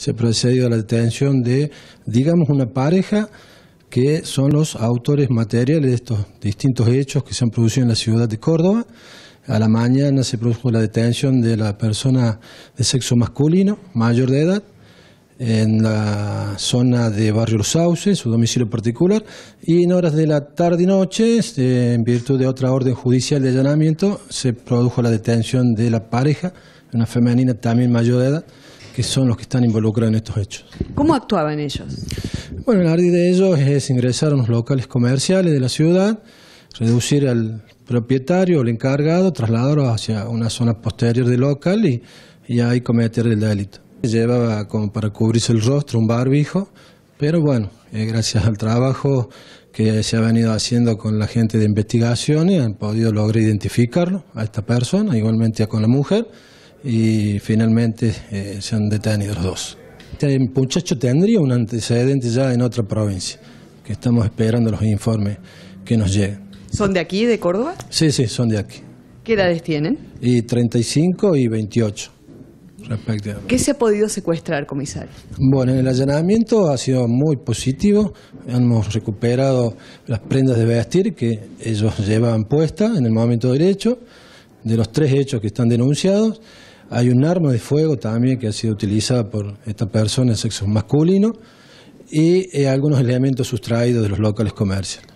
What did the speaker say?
se procedió a la detención de, digamos, una pareja que son los autores materiales de estos distintos hechos que se han producido en la ciudad de Córdoba. A la mañana se produjo la detención de la persona de sexo masculino, mayor de edad, en la zona de Barrio Sauce, en su domicilio particular, y en horas de la tarde y noche, este, en virtud de otra orden judicial de allanamiento, se produjo la detención de la pareja, una femenina también mayor de edad, que son los que están involucrados en estos hechos. ¿Cómo actuaban ellos? Bueno, el ardid de ellos es ingresar a unos locales comerciales de la ciudad, reducir al propietario, o al encargado, trasladarlo hacia una zona posterior del local y, ahí cometer el delito. Llevaba como para cubrirse el rostro un barbijo, pero bueno, gracias al trabajo que se ha venido haciendo con la gente de investigaciones, han podido lograr identificarlo a esta persona, igualmente con la mujer y finalmente eh, se han detenido los dos. Este muchacho tendría un antecedente ya en otra provincia, que estamos esperando los informes que nos lleguen. ¿Son de aquí, de Córdoba? Sí, sí, son de aquí. ¿Qué edades tienen? Y 35 y 28. ¿Qué se ha podido secuestrar, comisario? Bueno, en el allanamiento ha sido muy positivo. Hemos recuperado las prendas de vestir que ellos llevaban puestas en el momento derecho... de los tres hechos que están denunciados. Hay un arma de fuego también que ha sido utilizada por esta persona de sexo masculino y eh, algunos elementos sustraídos de los locales comerciales.